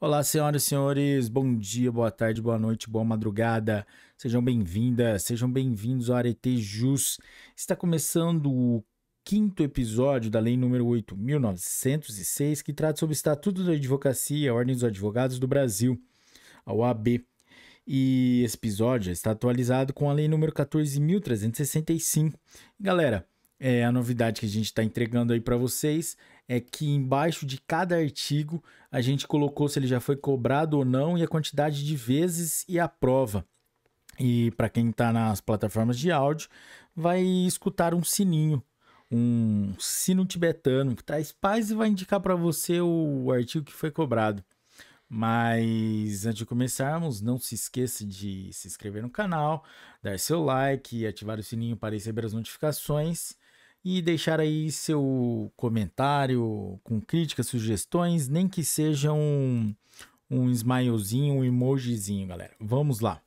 Olá, senhoras e senhores, bom dia, boa tarde, boa noite, boa madrugada. Sejam bem-vindas, sejam bem-vindos ao Arete Jus. Está começando o quinto episódio da Lei número 8.906, que trata sobre o Estatuto da Advocacia e a Ordem dos Advogados do Brasil, a OAB. E esse episódio está atualizado com a Lei número 14.365. Galera, é, a novidade que a gente está entregando aí para vocês é que embaixo de cada artigo a gente colocou se ele já foi cobrado ou não e a quantidade de vezes e a prova. E para quem está nas plataformas de áudio, vai escutar um sininho, um sino tibetano que traz paz e vai indicar para você o artigo que foi cobrado. Mas antes de começarmos, não se esqueça de se inscrever no canal, dar seu like, e ativar o sininho para receber as notificações e deixar aí seu comentário com críticas, sugestões, nem que seja um, um smilezinho, um emojizinho, galera. Vamos lá.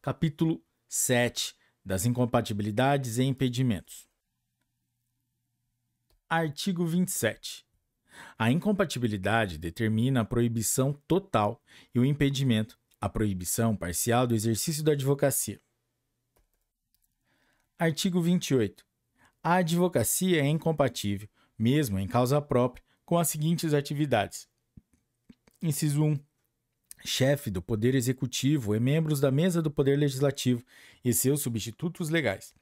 Capítulo 7 das incompatibilidades e impedimentos. Artigo 27. A incompatibilidade determina a proibição total e o impedimento, a proibição parcial do exercício da advocacia. Artigo 28 a advocacia é incompatível, mesmo em causa própria, com as seguintes atividades. Inciso 1. Chefe do Poder Executivo e membros da mesa do Poder Legislativo e seus substitutos legais.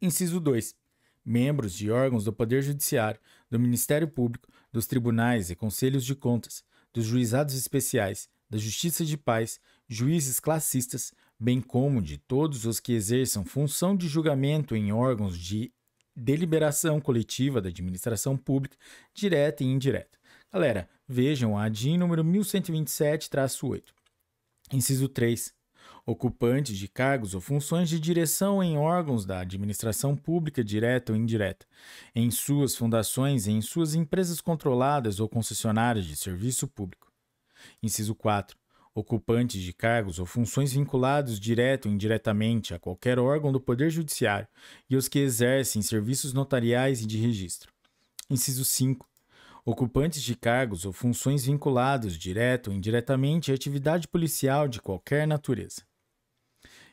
Inciso 2. Membros de órgãos do Poder Judiciário, do Ministério Público, dos tribunais e conselhos de contas, dos juizados especiais, da Justiça de Paz, juízes classistas, bem como de todos os que exerçam função de julgamento em órgãos de deliberação coletiva da administração pública, direta e indireta. Galera, vejam a DIN número 1127-8. Inciso 3. Ocupantes de cargos ou funções de direção em órgãos da administração pública direta ou indireta, em suas fundações e em suas empresas controladas ou concessionárias de serviço público. Inciso 4 ocupantes de cargos ou funções vinculados direto ou indiretamente a qualquer órgão do Poder Judiciário e os que exercem serviços notariais e de registro. Inciso 5. Ocupantes de cargos ou funções vinculados direto ou indiretamente à atividade policial de qualquer natureza.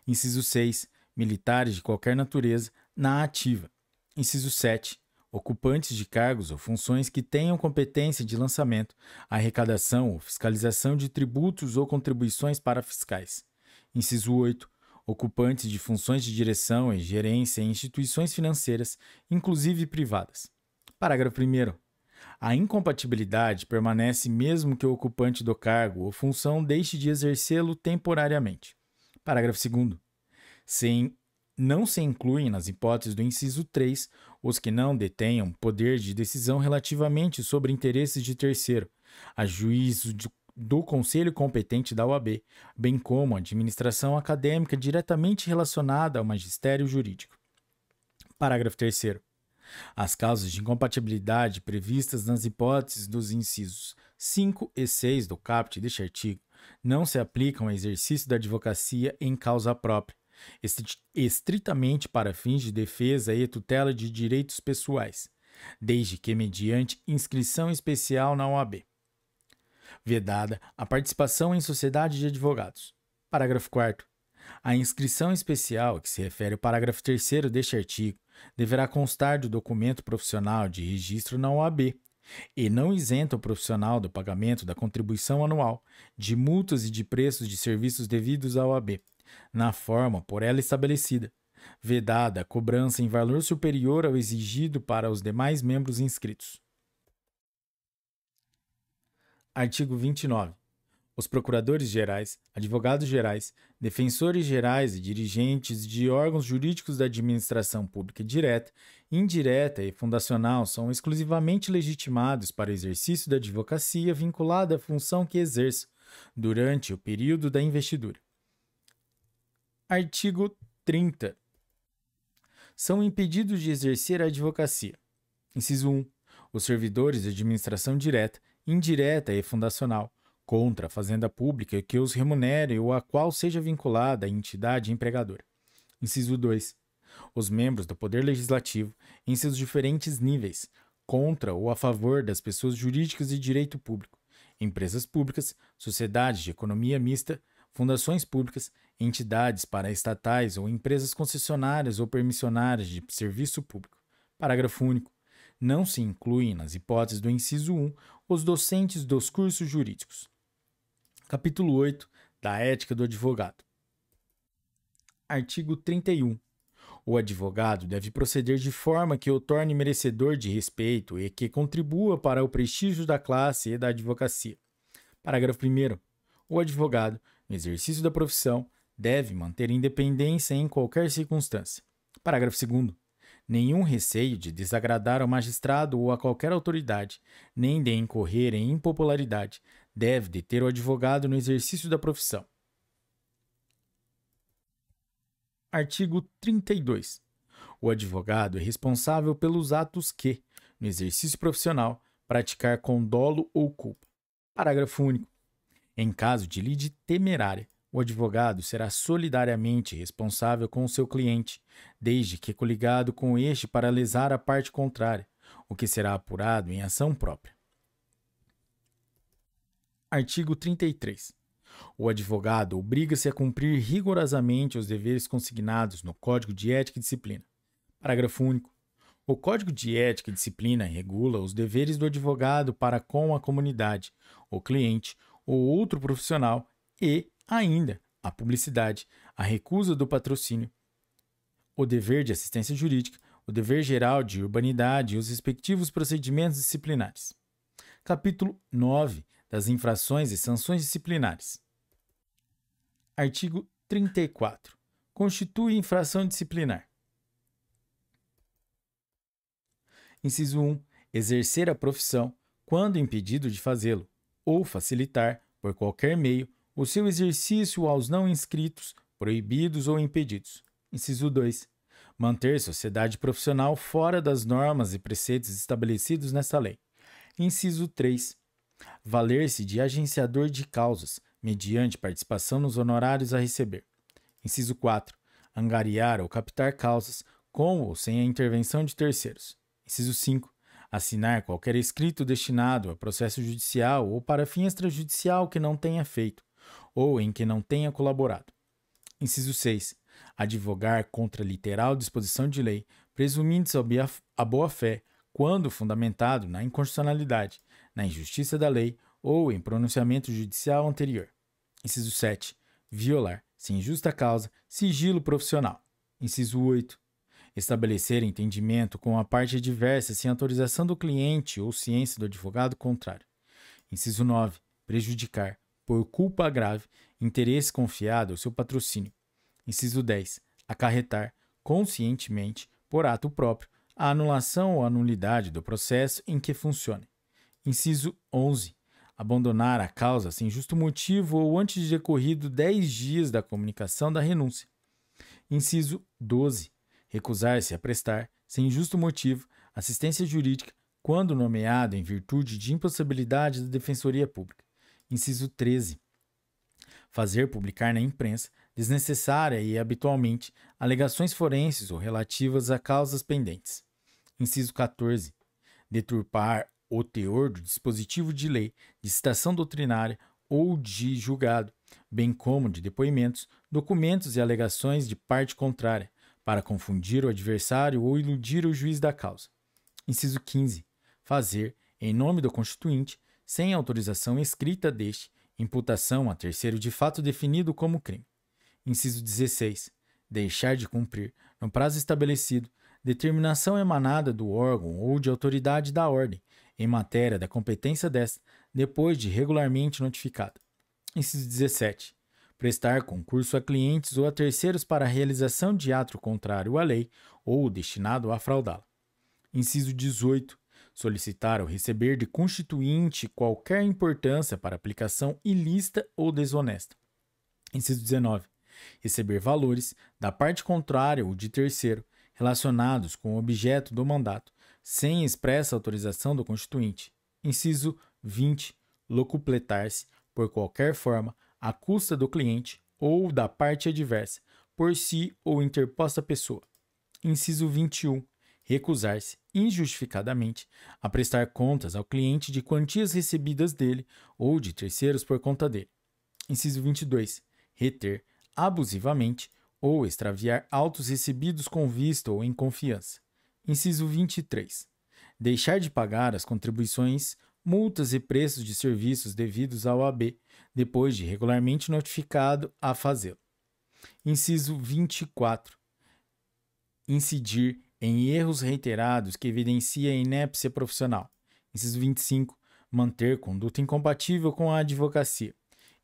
Inciso 6. Militares de qualquer natureza na ativa. Inciso 7 ocupantes de cargos ou funções que tenham competência de lançamento, arrecadação ou fiscalização de tributos ou contribuições para fiscais. Inciso 8. Ocupantes de funções de direção e gerência em instituições financeiras, inclusive privadas. Parágrafo 1. A incompatibilidade permanece mesmo que o ocupante do cargo ou função deixe de exercê-lo temporariamente. Parágrafo 2. Sem, não se incluem nas hipóteses do inciso 3 os que não detenham poder de decisão relativamente sobre interesses de terceiro, a juízo de, do conselho competente da OAB, bem como a administração acadêmica diretamente relacionada ao magistério jurídico. Parágrafo 3. As causas de incompatibilidade previstas nas hipóteses dos incisos 5 e 6 do caput deste artigo não se aplicam ao exercício da advocacia em causa própria, estritamente para fins de defesa e tutela de direitos pessoais, desde que mediante inscrição especial na OAB. Vedada a participação em sociedade de advogados. Parágrafo 4. A inscrição especial, a que se refere ao parágrafo 3 deste artigo, deverá constar do documento profissional de registro na OAB e não isenta o profissional do pagamento da contribuição anual, de multas e de preços de serviços devidos à OAB na forma por ela estabelecida, vedada a cobrança em valor superior ao exigido para os demais membros inscritos. Artigo 29. Os procuradores gerais, advogados gerais, defensores gerais e dirigentes de órgãos jurídicos da administração pública direta, indireta e fundacional são exclusivamente legitimados para o exercício da advocacia vinculada à função que exerce durante o período da investidura. Artigo 30. São impedidos de exercer a advocacia. Inciso 1. Os servidores de administração direta, indireta e fundacional, contra a fazenda pública que os remunere ou a qual seja vinculada a entidade empregadora. Inciso 2. Os membros do Poder Legislativo, em seus diferentes níveis, contra ou a favor das pessoas jurídicas de direito público, empresas públicas, sociedades de economia mista, fundações públicas, entidades paraestatais ou empresas concessionárias ou permissionárias de serviço público. Parágrafo único. Não se incluem nas hipóteses do inciso 1 os docentes dos cursos jurídicos. Capítulo 8 da Ética do Advogado. Artigo 31. O advogado deve proceder de forma que o torne merecedor de respeito e que contribua para o prestígio da classe e da advocacia. Parágrafo 1. O advogado, no exercício da profissão, deve manter independência em qualquer circunstância. Parágrafo 2. Nenhum receio de desagradar ao magistrado ou a qualquer autoridade, nem de incorrer em impopularidade, deve deter o advogado no exercício da profissão. Artigo 32. O advogado é responsável pelos atos que, no exercício profissional, praticar com dolo ou culpa. Parágrafo único. Em caso de lide temerária, o advogado será solidariamente responsável com o seu cliente, desde que coligado com este para lesar a parte contrária, o que será apurado em ação própria. Artigo 33. O advogado obriga-se a cumprir rigorosamente os deveres consignados no Código de Ética e Disciplina. Parágrafo único. O Código de Ética e Disciplina regula os deveres do advogado para com a comunidade, o cliente ou outro profissional e ainda a publicidade, a recusa do patrocínio, o dever de assistência jurídica, o dever geral de urbanidade e os respectivos procedimentos disciplinares. Capítulo 9 das infrações e sanções disciplinares. Artigo 34. Constitui infração disciplinar. Inciso 1. Exercer a profissão quando impedido de fazê-lo, ou facilitar, por qualquer meio, o seu exercício aos não inscritos, proibidos ou impedidos. Inciso 2. Manter sociedade profissional fora das normas e preceitos estabelecidos nesta lei. Inciso 3. Valer-se de agenciador de causas, mediante participação nos honorários a receber. Inciso 4. Angariar ou captar causas, com ou sem a intervenção de terceiros. Inciso 5. Assinar qualquer escrito destinado a processo judicial ou para fim extrajudicial que não tenha feito ou em que não tenha colaborado. Inciso 6. Advogar contra literal disposição de lei, presumindo-se a boa-fé, quando fundamentado na inconstitucionalidade, na injustiça da lei ou em pronunciamento judicial anterior. Inciso 7. Violar, sem justa causa, sigilo profissional. Inciso 8. Estabelecer entendimento com a parte adversa sem autorização do cliente ou ciência do advogado contrário. Inciso 9. Prejudicar, por culpa grave, interesse confiado ao seu patrocínio. Inciso 10. Acarretar, conscientemente, por ato próprio, a anulação ou a nulidade do processo em que funcione. Inciso 11. Abandonar a causa sem justo motivo ou antes de decorrido 10 dias da comunicação da renúncia. Inciso 12. Recusar-se a prestar, sem justo motivo, assistência jurídica quando nomeado em virtude de impossibilidade da Defensoria Pública. Inciso 13. Fazer publicar na imprensa desnecessária e habitualmente alegações forenses ou relativas a causas pendentes. Inciso 14. Deturpar o teor do dispositivo de lei, de citação doutrinária ou de julgado, bem como de depoimentos, documentos e alegações de parte contrária, para confundir o adversário ou iludir o juiz da causa. Inciso 15. Fazer, em nome do constituinte, sem autorização escrita deste, imputação a terceiro de fato definido como crime. Inciso 16. Deixar de cumprir, no prazo estabelecido, determinação emanada do órgão ou de autoridade da ordem, em matéria da competência desta, depois de regularmente notificada. Inciso 17. Prestar concurso a clientes ou a terceiros para a realização de ato contrário à lei ou destinado a fraudá-la. Inciso 18 solicitar ou receber de constituinte qualquer importância para aplicação ilícita ou desonesta. Inciso 19. Receber valores, da parte contrária ou de terceiro, relacionados com o objeto do mandato, sem expressa autorização do constituinte. Inciso 20. Locupletar-se, por qualquer forma, à custa do cliente ou da parte adversa, por si ou interposta pessoa. Inciso 21 recusar-se injustificadamente a prestar contas ao cliente de quantias recebidas dele ou de terceiros por conta dele. Inciso 22. Reter abusivamente ou extraviar autos recebidos com vista ou em confiança. Inciso 23. Deixar de pagar as contribuições, multas e preços de serviços devidos ao AB, depois de regularmente notificado a fazê-lo. Inciso 24. Incidir em erros reiterados que evidencia inépcia profissional. Inciso 25. Manter conduta incompatível com a advocacia.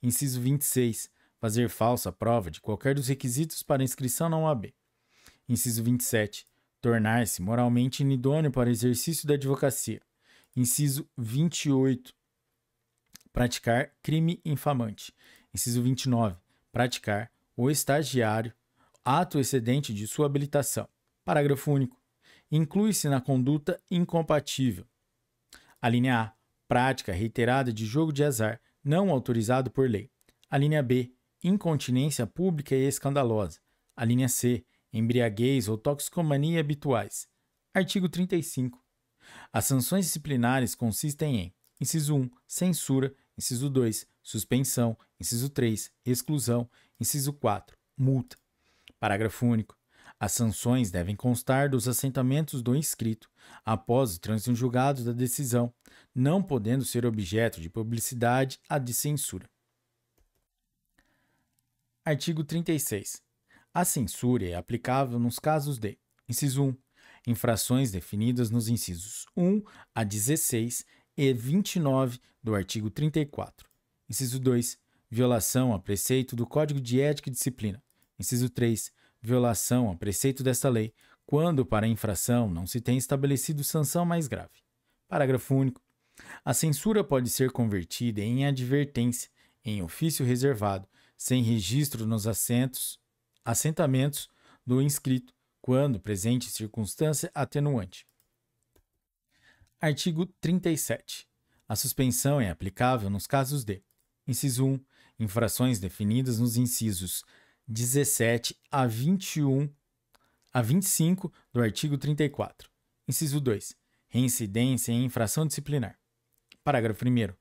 Inciso 26. Fazer falsa prova de qualquer dos requisitos para inscrição na OAB. Inciso 27. Tornar-se moralmente inidôneo para exercício da advocacia. Inciso 28. Praticar crime infamante. Inciso 29. Praticar o estagiário ato excedente de sua habilitação. Parágrafo único. Inclui-se na conduta incompatível. A linha A. Prática reiterada de jogo de azar não autorizado por lei. A linha B. Incontinência pública e escandalosa. A linha C. Embriaguez ou toxicomania habituais. Artigo 35. As sanções disciplinares consistem em: inciso 1, censura, inciso 2, suspensão, inciso 3, exclusão, inciso 4, multa. Parágrafo único. As sanções devem constar dos assentamentos do inscrito, após o trânsito em julgado da decisão, não podendo ser objeto de publicidade a de censura. Artigo 36. A censura é aplicável nos casos de: inciso 1. Infrações definidas nos incisos 1 a 16 e 29 do artigo 34. Inciso 2. Violação a preceito do Código de Ética e Disciplina. Inciso 3 violação a preceito desta lei, quando para infração não se tem estabelecido sanção mais grave. Parágrafo único. A censura pode ser convertida em advertência, em ofício reservado, sem registro nos assentos, assentamentos do inscrito, quando presente circunstância atenuante. Artigo 37. A suspensão é aplicável nos casos de: inciso 1, infrações definidas nos incisos 17 a 21 a 25 do artigo 34. Inciso 2. Reincidência em infração disciplinar. Parágrafo 1.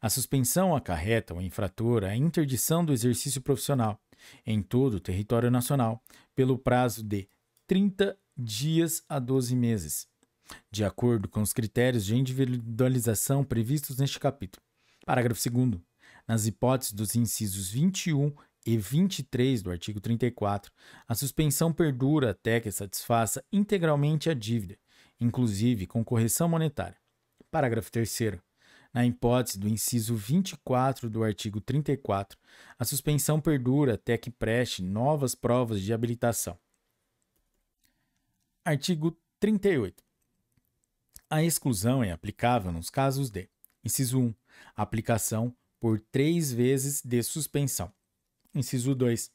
A suspensão acarreta ao infrator a interdição do exercício profissional em todo o território nacional pelo prazo de 30 dias a 12 meses, de acordo com os critérios de individualização previstos neste capítulo. Parágrafo 2. Nas hipóteses dos incisos 21 e 23 do artigo 34, a suspensão perdura até que satisfaça integralmente a dívida, inclusive com correção monetária. Parágrafo 3. Na hipótese do inciso 24 do artigo 34, a suspensão perdura até que preste novas provas de habilitação. Artigo 38. A exclusão é aplicável nos casos de: inciso 1, aplicação por três vezes de suspensão. Inciso 2.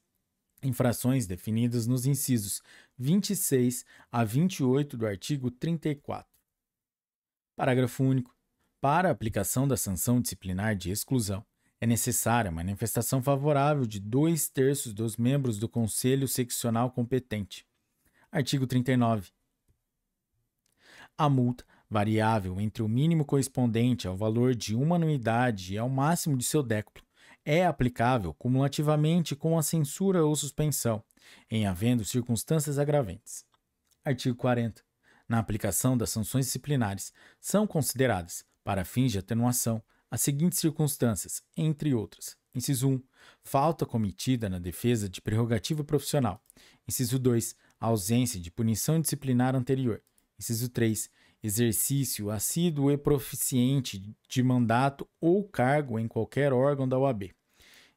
Infrações definidas nos incisos 26 a 28 do artigo 34. Parágrafo único. Para a aplicação da sanção disciplinar de exclusão, é necessária a manifestação favorável de dois terços dos membros do Conselho Seccional competente. Artigo 39. A multa, variável entre o mínimo correspondente ao valor de uma anuidade e ao máximo de seu décuplo, é aplicável cumulativamente com a censura ou suspensão, em havendo circunstâncias agravantes. Artigo 40. Na aplicação das sanções disciplinares, são consideradas, para fins de atenuação, as seguintes circunstâncias, entre outras. Inciso 1. Falta cometida na defesa de prerrogativa profissional. Inciso 2. Ausência de punição disciplinar anterior. Inciso 3 exercício assíduo e proficiente de mandato ou cargo em qualquer órgão da OAB.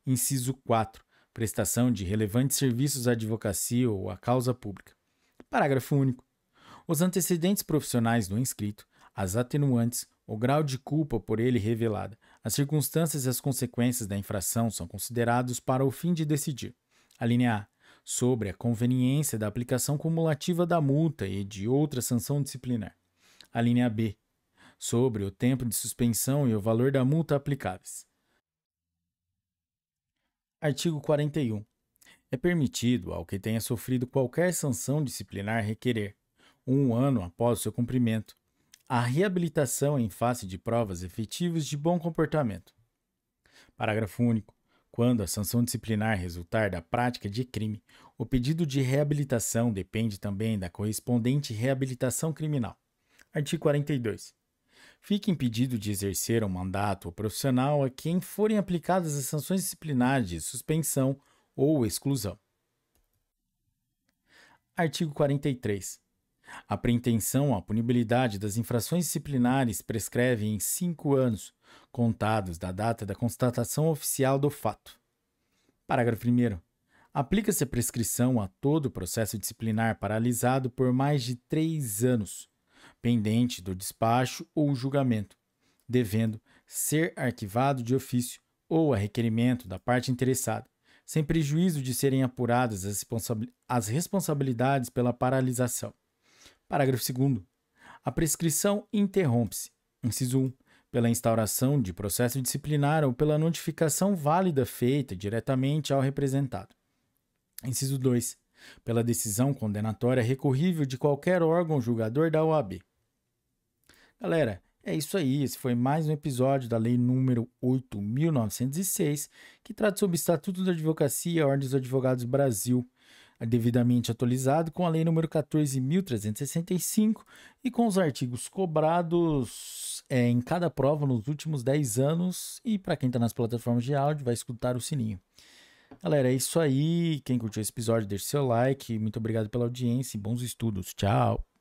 Inciso 4. Prestação de relevantes serviços à advocacia ou à causa pública. Parágrafo único. Os antecedentes profissionais do inscrito, as atenuantes, o grau de culpa por ele revelada, as circunstâncias e as consequências da infração são considerados para o fim de decidir. A linha A sobre a conveniência da aplicação cumulativa da multa e de outra sanção disciplinar a linha B, sobre o tempo de suspensão e o valor da multa aplicáveis. Artigo 41. É permitido ao que tenha sofrido qualquer sanção disciplinar requerer, um ano após seu cumprimento, a reabilitação em face de provas efetivas de bom comportamento. Parágrafo único. Quando a sanção disciplinar resultar da prática de crime, o pedido de reabilitação depende também da correspondente reabilitação criminal. Artigo 42. Fica impedido de exercer um mandato profissional a quem forem aplicadas as sanções disciplinares de suspensão ou exclusão. Artigo 43. A preintenção à punibilidade das infrações disciplinares prescreve em cinco anos, contados da data da constatação oficial do fato. Parágrafo 1. Aplica-se a prescrição a todo processo disciplinar paralisado por mais de três anos, pendente do despacho ou julgamento, devendo ser arquivado de ofício ou a requerimento da parte interessada, sem prejuízo de serem apuradas as, responsabilidades pela paralisação. Parágrafo 2. A prescrição interrompe-se, inciso 1, pela instauração de processo disciplinar ou pela notificação válida feita diretamente ao representado. Inciso 2. Pela decisão condenatória recorrível de qualquer órgão julgador da OAB. Galera, é isso aí. Esse foi mais um episódio da Lei número 8.906, que trata sobre o Estatuto da Advocacia e a Ordem dos Advogados Brasil, devidamente atualizado com a Lei número 14.365 e com os artigos cobrados é, em cada prova nos últimos 10 anos. E para quem está nas plataformas de áudio, vai escutar o sininho. Galera, é isso aí. Quem curtiu esse episódio, deixe seu like. Muito obrigado pela audiência e bons estudos. Tchau.